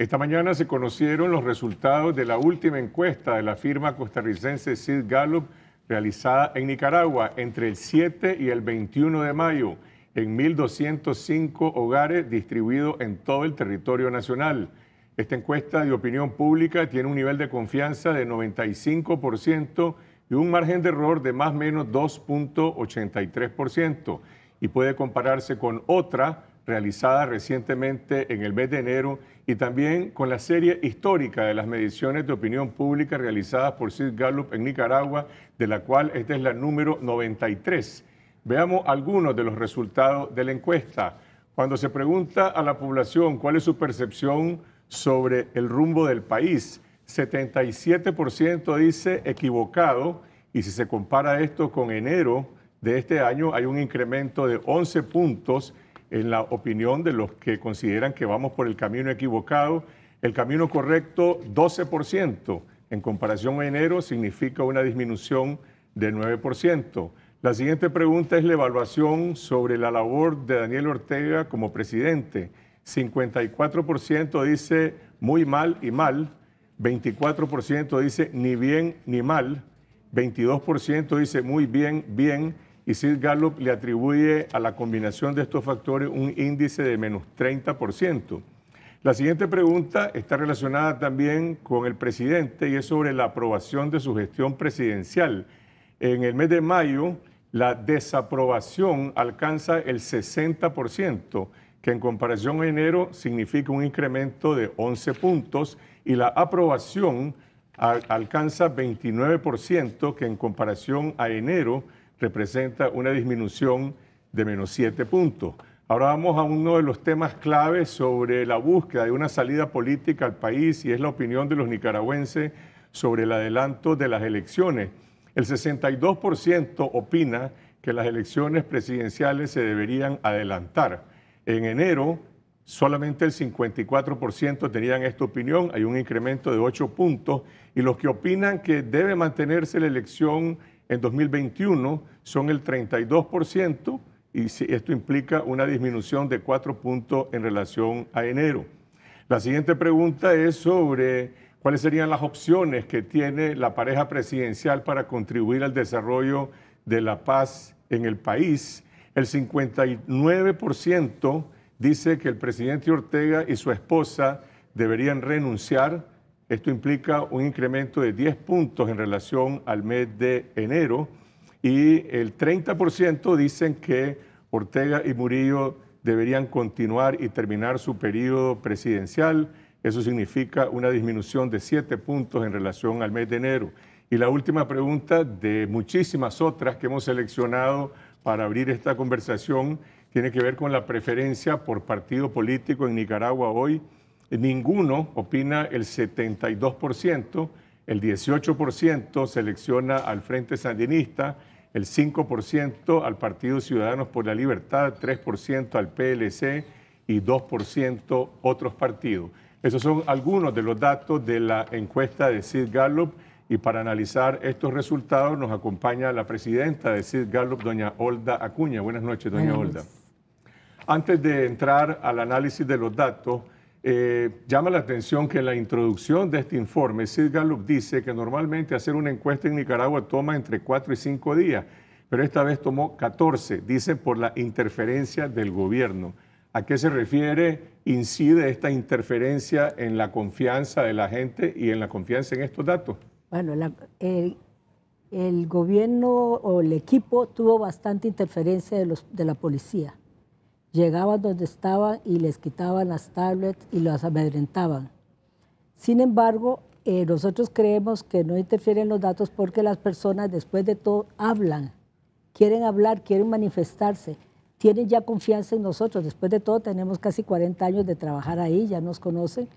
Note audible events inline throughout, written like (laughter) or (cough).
Esta mañana se conocieron los resultados de la última encuesta de la firma costarricense Sid Gallup realizada en Nicaragua entre el 7 y el 21 de mayo en 1.205 hogares distribuidos en todo el territorio nacional. Esta encuesta de opinión pública tiene un nivel de confianza de 95% y un margen de error de más o menos 2.83% y puede compararse con otra realizada recientemente en el mes de enero y también con la serie histórica de las mediciones de opinión pública realizadas por Sid Gallup en Nicaragua, de la cual esta es la número 93. Veamos algunos de los resultados de la encuesta. Cuando se pregunta a la población cuál es su percepción sobre el rumbo del país, 77% dice equivocado y si se compara esto con enero de este año hay un incremento de 11 puntos en la opinión de los que consideran que vamos por el camino equivocado. El camino correcto, 12%, en comparación a enero, significa una disminución de 9%. La siguiente pregunta es la evaluación sobre la labor de Daniel Ortega como presidente. 54% dice muy mal y mal, 24% dice ni bien ni mal, 22% dice muy bien, bien y Sid Gallup le atribuye a la combinación de estos factores un índice de menos 30%. La siguiente pregunta está relacionada también con el presidente y es sobre la aprobación de su gestión presidencial. En el mes de mayo, la desaprobación alcanza el 60%, que en comparación a enero significa un incremento de 11 puntos, y la aprobación alcanza 29%, que en comparación a enero representa una disminución de menos 7 puntos. Ahora vamos a uno de los temas claves sobre la búsqueda de una salida política al país y es la opinión de los nicaragüenses sobre el adelanto de las elecciones. El 62% opina que las elecciones presidenciales se deberían adelantar. En enero, solamente el 54% tenían esta opinión, hay un incremento de 8 puntos, y los que opinan que debe mantenerse la elección en 2021 son el 32% y esto implica una disminución de 4 puntos en relación a enero. La siguiente pregunta es sobre cuáles serían las opciones que tiene la pareja presidencial para contribuir al desarrollo de la paz en el país. El 59% dice que el presidente Ortega y su esposa deberían renunciar esto implica un incremento de 10 puntos en relación al mes de enero y el 30% dicen que Ortega y Murillo deberían continuar y terminar su periodo presidencial. Eso significa una disminución de 7 puntos en relación al mes de enero. Y la última pregunta de muchísimas otras que hemos seleccionado para abrir esta conversación tiene que ver con la preferencia por partido político en Nicaragua hoy ninguno opina el 72%, el 18% selecciona al Frente Sandinista, el 5% al Partido Ciudadanos por la Libertad, 3% al PLC y 2% otros partidos. Esos son algunos de los datos de la encuesta de Sid Gallup y para analizar estos resultados nos acompaña la presidenta de Sid Gallup, doña Olda Acuña. Buenas noches, doña Olda. Antes de entrar al análisis de los datos, eh, llama la atención que en la introducción de este informe, Sid Gallup dice que normalmente hacer una encuesta en Nicaragua toma entre cuatro y cinco días, pero esta vez tomó 14, dice por la interferencia del gobierno. ¿A qué se refiere? ¿Incide esta interferencia en la confianza de la gente y en la confianza en estos datos? Bueno, el, gobierno o el equipo tuvo bastante interferencia de la policía. Llegaban donde estaban y les quitaban las tablets y las amedrentaban. Sin embargo, eh, nosotros creemos que no interfieren los datos porque las personas después de todo hablan, quieren hablar, quieren manifestarse, tienen ya confianza en nosotros. Después de todo tenemos casi 40 años de trabajar ahí, ya nos conocen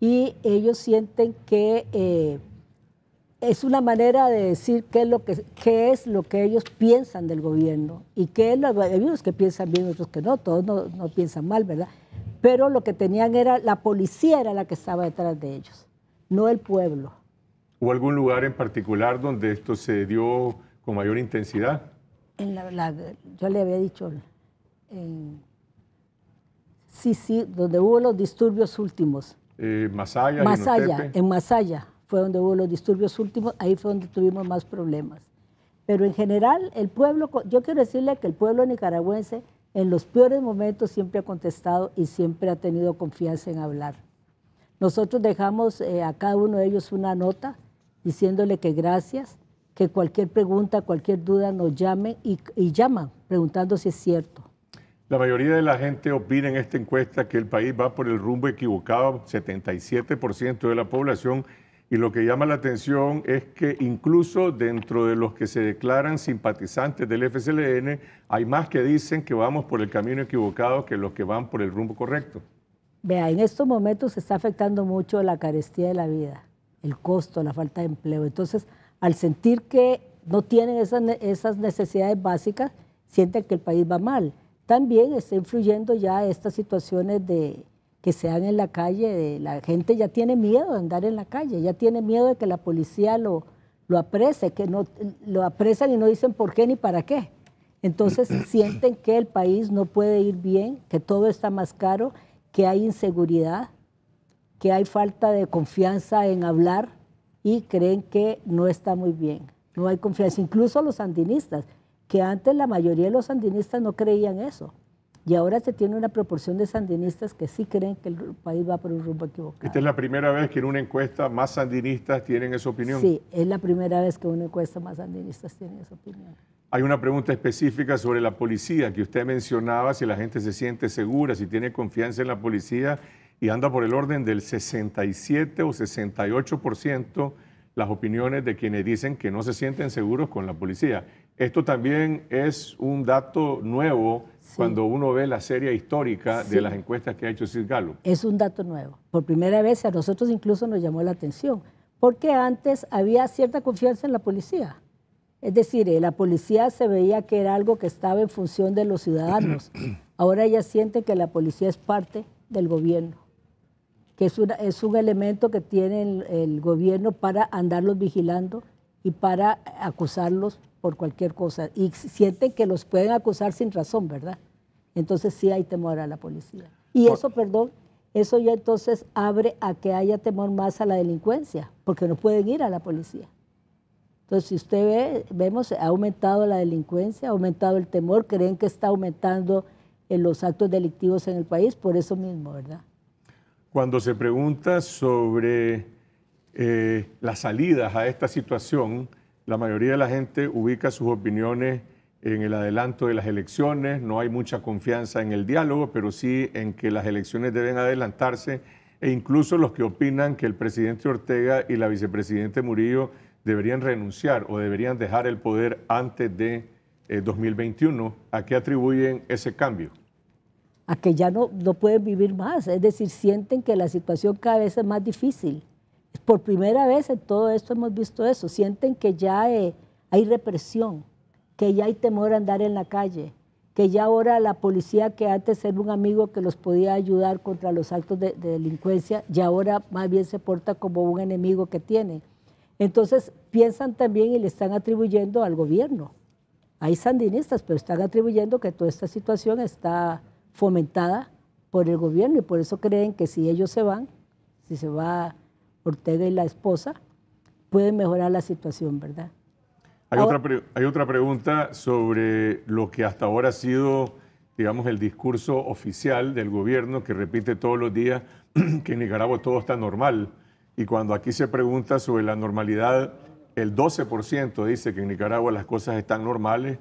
y ellos sienten que... Eh, es una manera de decir qué es lo que, qué es lo que ellos piensan del gobierno y qué es lo, hay unos que piensan bien, otros que no, todos no, piensan mal, ¿verdad? Pero lo que tenían era, la policía era la que estaba detrás de ellos, no el pueblo. o algún lugar en particular donde esto se dio con mayor intensidad? En la, yo le había dicho, sí, sí, donde hubo los disturbios últimos. Eh, Masaya. Masaya, en Masaya fue donde hubo los disturbios últimos, ahí fue donde tuvimos más problemas. Pero en general, el pueblo, yo quiero decirle que el pueblo nicaragüense en los peores momentos siempre ha contestado y siempre ha tenido confianza en hablar. Nosotros dejamos eh, a cada uno de ellos una nota diciéndole que gracias, que cualquier pregunta, cualquier duda nos llame y, y llaman preguntando si es cierto. La mayoría de la gente opina en esta encuesta que el país va por el rumbo equivocado, 77% de la población y lo que llama la atención es que incluso dentro de los que se declaran simpatizantes del FCLN, hay más que dicen que vamos por el camino equivocado que los que van por el rumbo correcto. Vea, en estos momentos se está afectando mucho la carestía de la vida, el costo, la falta de empleo. Entonces, al sentir que no tienen esas, esas necesidades básicas, sienten que el país va mal. También está influyendo ya estas situaciones de, que sean en la calle, la gente ya tiene miedo de andar en la calle, ya tiene miedo de que la policía lo, lo aprese, que no lo apresan y no dicen por qué ni para qué. Entonces (clears throat) sienten que el país no puede ir bien, que todo está más caro, que hay inseguridad, que hay falta de confianza en hablar y creen que no está muy bien, no hay confianza. Incluso los sandinistas, que antes la mayoría de los sandinistas no creían eso. Y ahora se tiene una proporción de sandinistas que sí creen que el país va por un rumbo equivocado. Esta es la primera vez que en una encuesta más sandinistas tienen esa opinión. Sí, es la primera vez que en una encuesta más sandinistas tienen esa opinión. Hay una pregunta específica sobre la policía que usted mencionaba, si la gente se siente segura, si tiene confianza en la policía y anda por el orden del 67 o 68% las opiniones de quienes dicen que no se sienten seguros con la policía. Esto también es un dato nuevo cuando uno ve la serie histórica de las encuestas que ha hecho Sid Es un dato nuevo. Por primera vez a nosotros incluso nos llamó la atención, porque antes había cierta confianza en la policía. Es decir, eh, la policía se veía que era algo que estaba en función de los ciudadanos. (clears throat) Ahora ella siente que la policía es parte del gobierno, que es, una, es un elemento que tiene el gobierno para andarlos vigilando y para acusarlos por cualquier cosa y sienten que los pueden acusar sin razón, ¿verdad? Entonces sí hay temor a la policía. Y eso, perdón, eso ya entonces abre a que haya temor más a la delincuencia, porque no pueden ir a la policía. Entonces, si usted ve, vemos, ha aumentado la delincuencia, ha aumentado el temor, creen que está aumentando en eh, los actos delictivos en el país, por eso mismo, ¿verdad? Cuando se pregunta sobre eh, las salidas a esta situación, la mayoría de la gente ubica sus opiniones en el adelanto de las elecciones, no hay mucha confianza en el diálogo, pero sí en que las elecciones deben adelantarse e incluso los que opinan que el presidente Ortega y la vicepresidente Murillo deberían renunciar o deberían dejar el poder antes de 2021, eh, ¿a qué atribuyen ese cambio? A que ya no, no pueden vivir más, es decir, sienten que la situación cada vez es más difícil por primera vez en todo esto hemos visto eso, sienten que ya eh, hay represión, que ya hay temor a andar en la calle, que ya ahora la policía que antes era un amigo que los podía ayudar contra los actos de delincuencia, ya ahora más bien se porta como un enemigo que tiene. Entonces piensan también y le están atribuyendo al gobierno. Hay sandinistas, pero están atribuyendo que toda esta situación está fomentada por el gobierno y por eso creen que si ellos se van, si se va Ortega y la esposa, pueden mejorar la situación, ¿verdad? Hay, otra, hay otra pregunta sobre lo que hasta ahora ha sido, digamos, el discurso oficial del gobierno que repite todos los días (clears throat) que en Nicaragua todo está normal. Y cuando aquí se pregunta sobre la normalidad, el 12% dice que en Nicaragua las cosas están normales,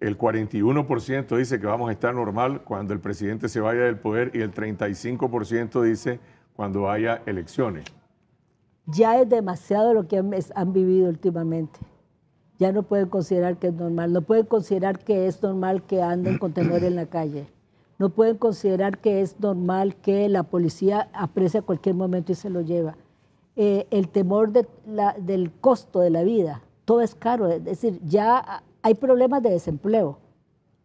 el 41% dice que vamos a estar normal cuando el presidente se vaya del poder y el 35% dice cuando haya elecciones ya es demasiado lo que han, vivido últimamente. Ya no pueden considerar que es normal, no pueden considerar que es normal que anden con temor en la calle, no pueden considerar que es normal que la policía aprecie a cualquier momento y se lo lleva. Eh, el temor del costo de la vida, todo es caro, es decir, ya hay problemas de desempleo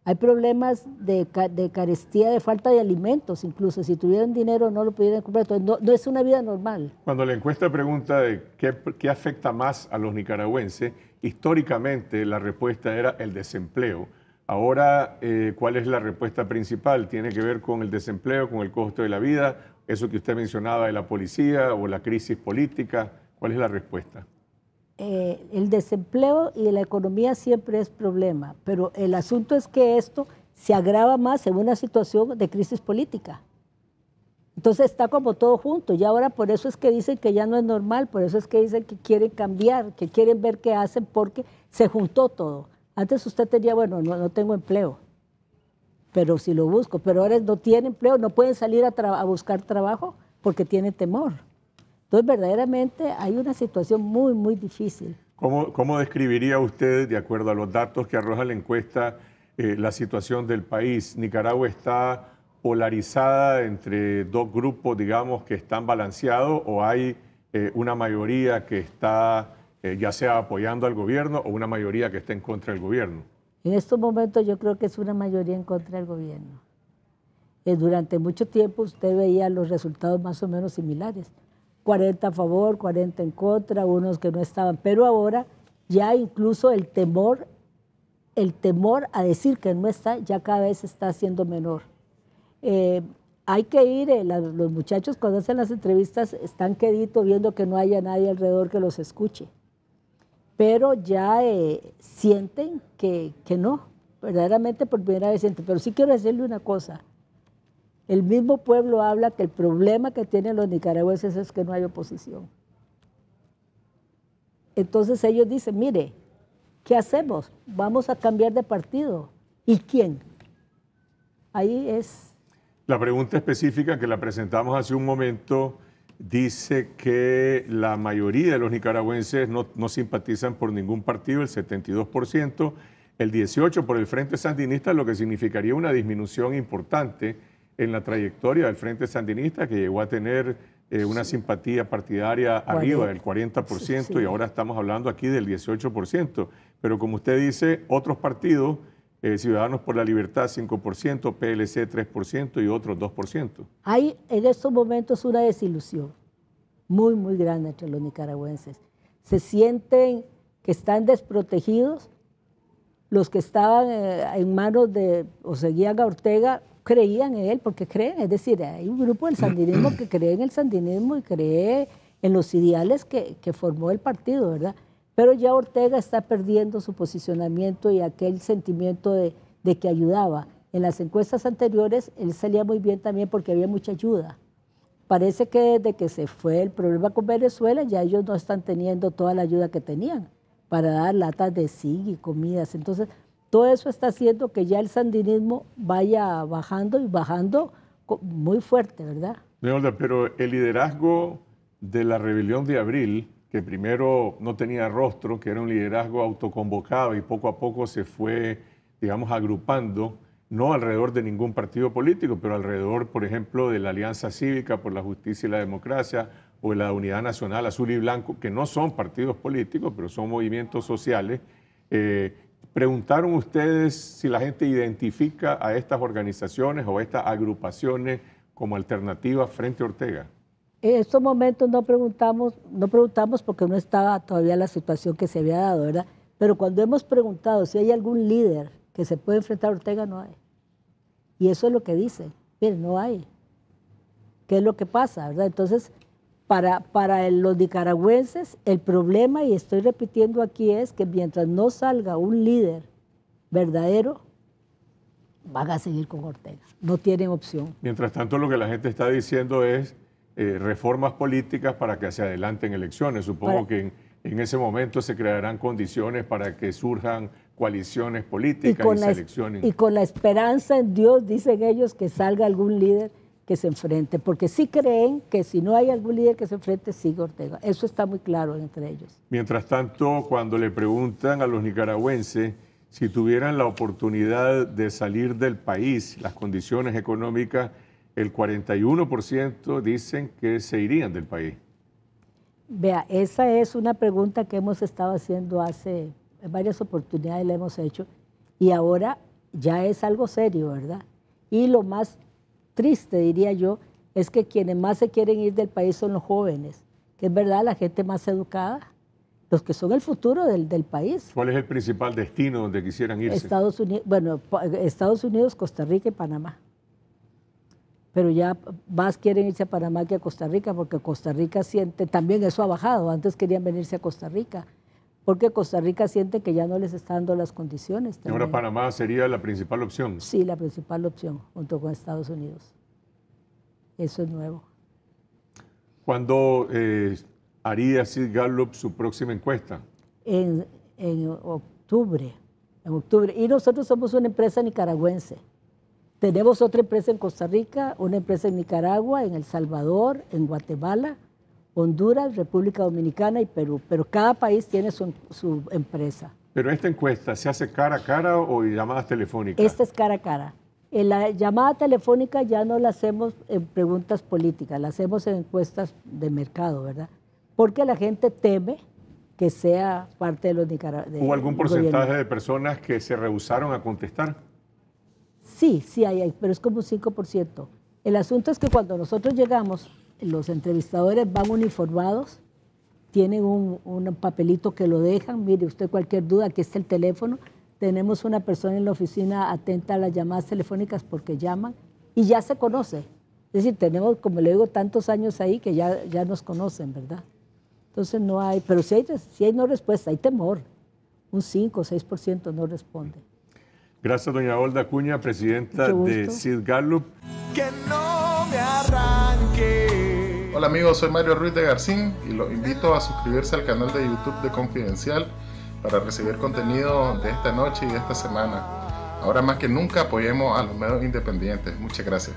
hay problemas de, carestía, de falta de alimentos, incluso si tuvieran dinero no lo pudieran comprar. no, es una vida normal. Cuando la encuesta pregunta de qué, afecta más a los nicaragüenses, históricamente la respuesta era el desempleo. Ahora, eh, ¿cuál es la respuesta principal? Tiene que ver con el desempleo, con el costo de la vida, eso que usted mencionaba de la policía o la crisis política. ¿Cuál es la respuesta? Eh, el desempleo y la economía siempre es problema, pero el asunto es que esto se agrava más en una situación de crisis política. Entonces está como todo junto y ahora por eso es que dicen que ya no es normal, por eso es que dicen que quieren cambiar, que quieren ver qué hacen porque se juntó todo. Antes usted tenía, bueno, no, tengo empleo, pero si lo busco, pero ahora no tiene empleo, no pueden salir a buscar trabajo porque tiene temor. Entonces, verdaderamente hay una situación muy, muy difícil. ¿Cómo, cómo describiría usted, de acuerdo a los datos que arroja la encuesta, eh, la situación del país? Nicaragua está polarizada entre dos grupos, digamos, que están balanceados o hay eh, una mayoría que está eh, ya sea apoyando al gobierno o una mayoría que está en contra del gobierno? En estos momentos yo creo que es una mayoría en contra del gobierno. durante mucho tiempo usted veía los resultados más o menos similares. 40 a favor, 40 en contra, unos que no estaban. Pero ahora ya incluso el temor, el temor a decir que no está, ya cada vez está siendo menor. Eh, hay que ir, eh, los muchachos cuando hacen las entrevistas están quedito viendo que no haya nadie alrededor que los escuche. Pero ya eh, sienten que, que no, verdaderamente por primera vez sienten. Pero sí quiero decirle una cosa el mismo pueblo habla que el problema que tienen los nicaragüenses es que no hay oposición. Entonces ellos dicen, mire, ¿qué hacemos? Vamos a cambiar de partido. ¿Y quién? Ahí es. La pregunta específica que la presentamos hace un momento dice que la mayoría de los nicaragüenses no, simpatizan por ningún partido, el 72%, el 18% por el Frente Sandinista, lo que significaría una disminución importante en la trayectoria del Frente Sandinista, que llegó a tener eh, una simpatía partidaria arriba del 40% y ahora estamos hablando aquí del 18%. Pero como usted dice, otros partidos, eh, Ciudadanos por la Libertad 5%, PLC 3% y otros 2%. Hay en estos momentos una desilusión muy, muy grande entre los nicaragüenses. Se sienten que están desprotegidos. Los que estaban eh, en manos de o seguían a Ortega creían en él porque creen, es decir, hay un grupo del sandinismo que cree en el sandinismo y cree en los ideales que, formó el partido, ¿verdad? Pero ya Ortega está perdiendo su posicionamiento y aquel sentimiento de, que ayudaba. En las encuestas anteriores él salía muy bien también porque había mucha ayuda. Parece que desde que se fue el problema con Venezuela ya ellos no están teniendo toda la ayuda que tenían para dar latas de zinc y comidas. Entonces, todo eso está haciendo que ya el sandinismo vaya bajando y bajando muy fuerte, ¿verdad? pero el liderazgo de la rebelión de abril, que primero no tenía rostro, que era un liderazgo autoconvocado y poco a poco se fue, digamos, agrupando, no alrededor de ningún partido político, pero alrededor, por ejemplo, de la Alianza Cívica por la Justicia y la Democracia o de la Unidad Nacional Azul y Blanco, que no son partidos políticos, pero son movimientos sociales eh, ¿Preguntaron ustedes si la gente identifica a estas organizaciones o estas agrupaciones como alternativas frente a Ortega? En estos momentos no preguntamos, no preguntamos porque no estaba todavía la situación que se había dado, ¿verdad? Pero cuando hemos preguntado si hay algún líder que se puede enfrentar a Ortega, no hay. Y eso es lo que dice. Miren, no hay. ¿Qué es lo que pasa, verdad? Entonces, para, los nicaragüenses el problema, y estoy repitiendo aquí, es que mientras no salga un líder verdadero, van a seguir con Ortega. No tienen opción. Mientras tanto, lo que la gente está diciendo es eh, reformas políticas para que se adelanten elecciones. Supongo que en, ese momento se crearán condiciones para que surjan coaliciones políticas y, elecciones. Y con la esperanza en Dios, dicen ellos, que salga algún líder que se enfrente, porque sí creen que si no hay algún líder que se enfrente, sigue Ortega. Eso está muy claro entre ellos. Mientras tanto, cuando le preguntan a los nicaragüenses si tuvieran la oportunidad de salir del país, las condiciones económicas, el 41% dicen que se irían del país. Vea, esa es una pregunta que hemos estado haciendo hace varias oportunidades, la hemos hecho, y ahora ya es algo serio, ¿verdad? Y lo más triste, diría yo, es que quienes más se quieren ir del país son los jóvenes, que es verdad la gente más educada, los que son el futuro del, país. ¿Cuál es el principal destino donde quisieran irse? Estados Unidos, bueno, Estados Unidos, Costa Rica y Panamá. Pero ya más quieren irse a Panamá que a Costa Rica, porque Costa Rica siente, también eso ha bajado, antes querían venirse a Costa Rica porque Costa Rica siente que ya no les está dando las condiciones. También. Ahora Panamá sería la principal opción. Sí, la principal opción, junto con Estados Unidos. Eso es nuevo. ¿Cuándo eh, haría Sid Gallup su próxima encuesta? En, en, octubre, en octubre. Y nosotros somos una empresa nicaragüense. Tenemos otra empresa en Costa Rica, una empresa en Nicaragua, en El Salvador, en Guatemala Honduras, República Dominicana y Perú, pero cada país tiene su, empresa. Pero esta encuesta, ¿se hace cara a cara o llamadas telefónicas? Esta es cara a cara. En eh, la llamada telefónica ya no la hacemos en preguntas políticas, la hacemos en encuestas de mercado, ¿verdad? Porque la gente teme que sea parte de los nicaragüenses. ¿Hubo algún porcentaje de personas que se rehusaron a contestar? Sí, sí hay, hay, pero es como un 5%. El asunto es que cuando nosotros llegamos los entrevistadores van uniformados, tienen un, papelito que lo dejan, mire usted cualquier duda, aquí está el teléfono, tenemos una persona en la oficina atenta a las llamadas telefónicas porque llaman y ya se conoce. Es decir, tenemos, como le digo, tantos años ahí que ya, ya nos conocen, ¿verdad? Entonces no hay, pero si hay, si no respuesta, hay temor. Un 5 o 6% no responde. Gracias, doña Olda Cuña, presidenta de Sid Gallup. Hola amigos, soy Mario Ruiz de Garcín y los invito a suscribirse al canal de YouTube de Confidencial para recibir contenido de esta noche y de esta semana. Ahora más que nunca apoyemos a los medios independientes. Muchas gracias.